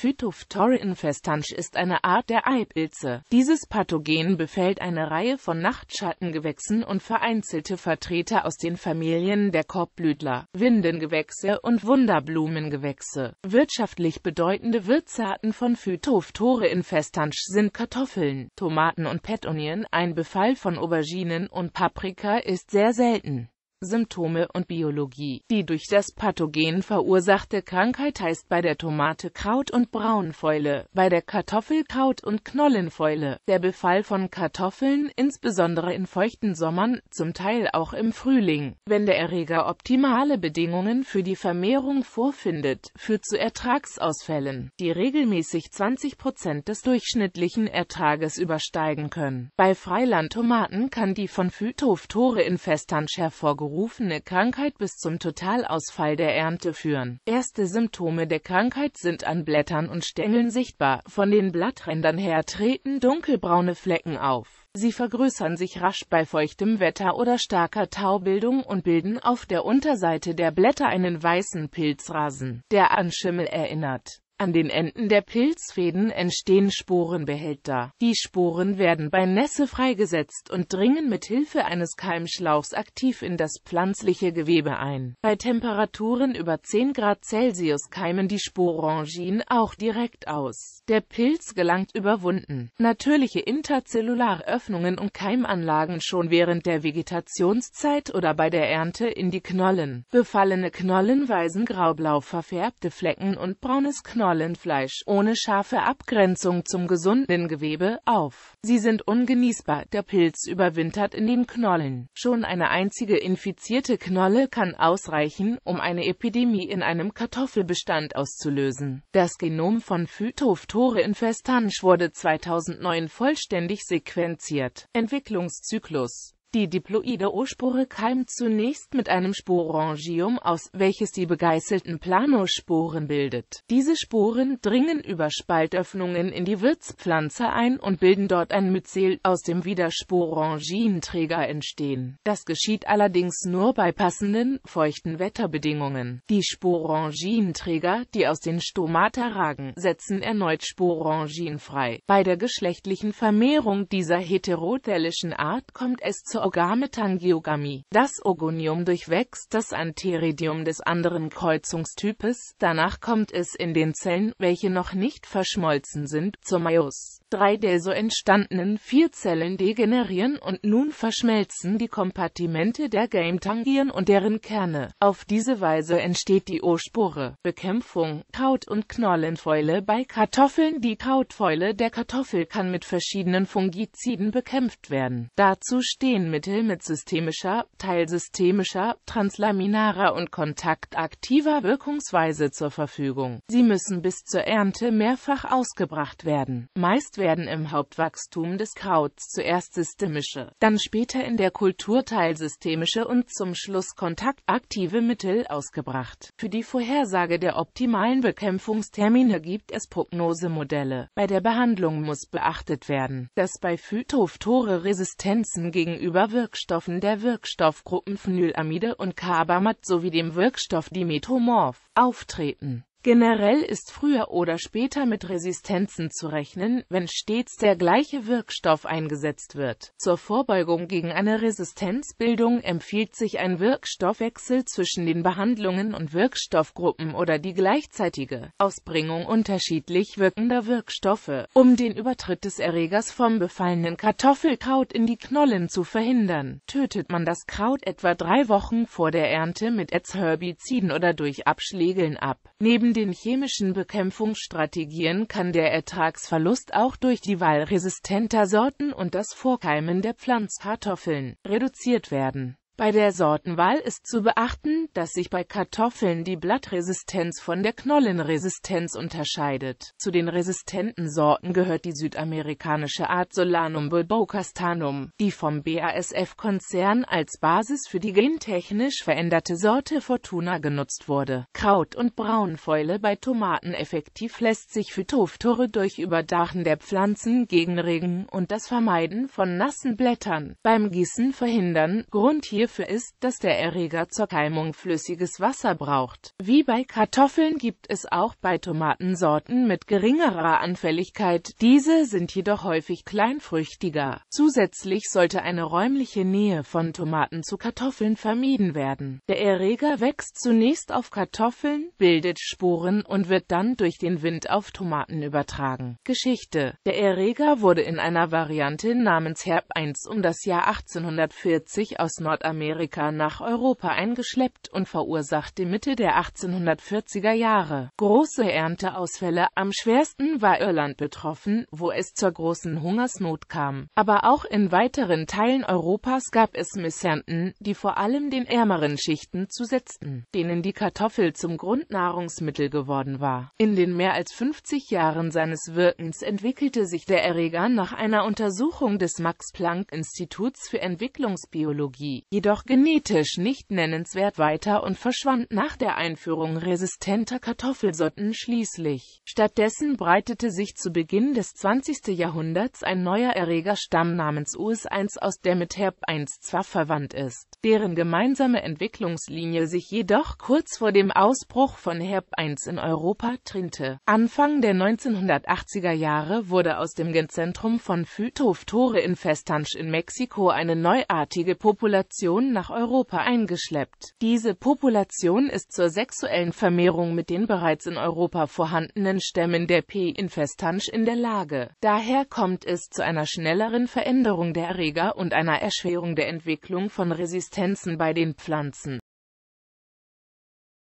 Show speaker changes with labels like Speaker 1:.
Speaker 1: Phytophthora ist eine Art der Eipilze. Dieses Pathogen befällt eine Reihe von Nachtschattengewächsen und vereinzelte Vertreter aus den Familien der Korbblütler, Windengewächse und Wunderblumengewächse. Wirtschaftlich bedeutende Wirtsarten von Phytophthora sind Kartoffeln, Tomaten und Petunien. Ein Befall von Auberginen und Paprika ist sehr selten. Symptome und Biologie. Die durch das Pathogen verursachte Krankheit heißt bei der Tomate Kraut- und Braunfäule, bei der Kartoffel Kraut- und Knollenfäule. Der Befall von Kartoffeln, insbesondere in feuchten Sommern, zum Teil auch im Frühling, wenn der Erreger optimale Bedingungen für die Vermehrung vorfindet, führt zu Ertragsausfällen, die regelmäßig 20 Prozent des durchschnittlichen Ertrages übersteigen können. Bei Freilandtomaten kann die von Phytophthore Infestans hervorgehoben berufene Krankheit bis zum Totalausfall der Ernte führen. Erste Symptome der Krankheit sind an Blättern und Stängeln sichtbar, von den Blatträndern her treten dunkelbraune Flecken auf. Sie vergrößern sich rasch bei feuchtem Wetter oder starker Taubildung und bilden auf der Unterseite der Blätter einen weißen Pilzrasen, der an Schimmel erinnert. An den Enden der Pilzfäden entstehen Sporenbehälter. Die Sporen werden bei Nässe freigesetzt und dringen mit Hilfe eines Keimschlauchs aktiv in das pflanzliche Gewebe ein. Bei Temperaturen über 10 Grad Celsius keimen die Sporangien auch direkt aus. Der Pilz gelangt überwunden. natürliche interzellulare Öffnungen und Keimanlagen schon während der Vegetationszeit oder bei der Ernte in die Knollen. Befallene Knollen weisen graublau verfärbte Flecken und braunes Knollen Knollenfleisch ohne scharfe Abgrenzung zum gesunden Gewebe auf. Sie sind ungenießbar, der Pilz überwintert in den Knollen. Schon eine einzige infizierte Knolle kann ausreichen, um eine Epidemie in einem Kartoffelbestand auszulösen. Das Genom von Phytophthore infestans wurde 2009 vollständig sequenziert. Entwicklungszyklus die diploide O-Spore keimt zunächst mit einem Sporangium aus, welches die begeißelten Planosporen bildet. Diese Sporen dringen über Spaltöffnungen in die Wirtspflanze ein und bilden dort ein Myzel, aus dem wieder Sporangienträger entstehen. Das geschieht allerdings nur bei passenden, feuchten Wetterbedingungen. Die Sporangienträger, die aus den Stomata ragen, setzen erneut Sporangien frei. Bei der geschlechtlichen Vermehrung dieser heterothelischen Art kommt es zu sogenannte Das Ogonium durchwächst das Antheridium des anderen Kreuzungstypes, danach kommt es in den Zellen, welche noch nicht verschmolzen sind, zur Meios. Drei der so entstandenen Vierzellen degenerieren und nun verschmelzen die Kompartimente der Gametangien und deren Kerne. Auf diese Weise entsteht die O-Spore. Bekämpfung Kraut- und Knollenfäule bei Kartoffeln Die Krautfäule der Kartoffel kann mit verschiedenen Fungiziden bekämpft werden. Dazu stehen Mittel mit systemischer, teilsystemischer, translaminarer und kontaktaktiver Wirkungsweise zur Verfügung. Sie müssen bis zur Ernte mehrfach ausgebracht werden. Meist werden im Hauptwachstum des Krauts zuerst systemische, dann später in der Kultur teilsystemische und zum Schluss kontaktaktive Mittel ausgebracht. Für die Vorhersage der optimalen Bekämpfungstermine gibt es Prognosemodelle. Bei der Behandlung muss beachtet werden, dass bei Phytophthore Resistenzen gegenüber Wirkstoffen der Wirkstoffgruppen Phenylamide und Carbamat sowie dem Wirkstoff Dimethomorph auftreten. Generell ist früher oder später mit Resistenzen zu rechnen, wenn stets der gleiche Wirkstoff eingesetzt wird. Zur Vorbeugung gegen eine Resistenzbildung empfiehlt sich ein Wirkstoffwechsel zwischen den Behandlungen und Wirkstoffgruppen oder die gleichzeitige Ausbringung unterschiedlich wirkender Wirkstoffe, um den Übertritt des Erregers vom befallenen Kartoffelkraut in die Knollen zu verhindern. Tötet man das Kraut etwa drei Wochen vor der Ernte mit Erzherbiziden oder durch Abschlägeln ab. Neben Neben den chemischen Bekämpfungsstrategien kann der Ertragsverlust auch durch die Wahl resistenter Sorten und das Vorkeimen der Pflanzkartoffeln reduziert werden bei der Sortenwahl ist zu beachten, dass sich bei Kartoffeln die Blattresistenz von der Knollenresistenz unterscheidet. Zu den resistenten Sorten gehört die südamerikanische Art Solanum bulbocastanum, die vom BASF-Konzern als Basis für die gentechnisch veränderte Sorte Fortuna genutzt wurde. Kraut- und Braunfäule bei Tomaten effektiv lässt sich Phytophthore durch Überdachen der Pflanzen gegen Regen und das Vermeiden von nassen Blättern beim Gießen verhindern. Grund hier Hilfe ist, dass der Erreger zur Keimung flüssiges Wasser braucht. Wie bei Kartoffeln gibt es auch bei Tomatensorten mit geringerer Anfälligkeit, diese sind jedoch häufig kleinfrüchtiger. Zusätzlich sollte eine räumliche Nähe von Tomaten zu Kartoffeln vermieden werden. Der Erreger wächst zunächst auf Kartoffeln, bildet Sporen und wird dann durch den Wind auf Tomaten übertragen. Geschichte Der Erreger wurde in einer Variante namens Herb 1 um das Jahr 1840 aus Nordamerika Südamerika nach Europa eingeschleppt und verursachte Mitte der 1840er Jahre große Ernteausfälle. Am schwersten war Irland betroffen, wo es zur großen Hungersnot kam. Aber auch in weiteren Teilen Europas gab es Missernten, die vor allem den ärmeren Schichten zusetzten, denen die Kartoffel zum Grundnahrungsmittel geworden war. In den mehr als 50 Jahren seines Wirkens entwickelte sich der Erreger nach einer Untersuchung des Max-Planck-Instituts für Entwicklungsbiologie jedoch jedoch genetisch nicht nennenswert weiter und verschwand nach der Einführung resistenter Kartoffelsorten schließlich. Stattdessen breitete sich zu Beginn des 20. Jahrhunderts ein neuer Erregerstamm namens US1 aus, der mit Herb1 zwar verwandt ist, deren gemeinsame Entwicklungslinie sich jedoch kurz vor dem Ausbruch von Herb1 in Europa trennte. Anfang der 1980er Jahre wurde aus dem Genzentrum von Phytophthore in Festange in Mexiko eine neuartige Population Population nach Europa eingeschleppt. Diese Population ist zur sexuellen Vermehrung mit den bereits in Europa vorhandenen Stämmen der P. infestans in der Lage. Daher kommt es zu einer schnelleren Veränderung der Erreger und einer Erschwerung der Entwicklung von Resistenzen bei den Pflanzen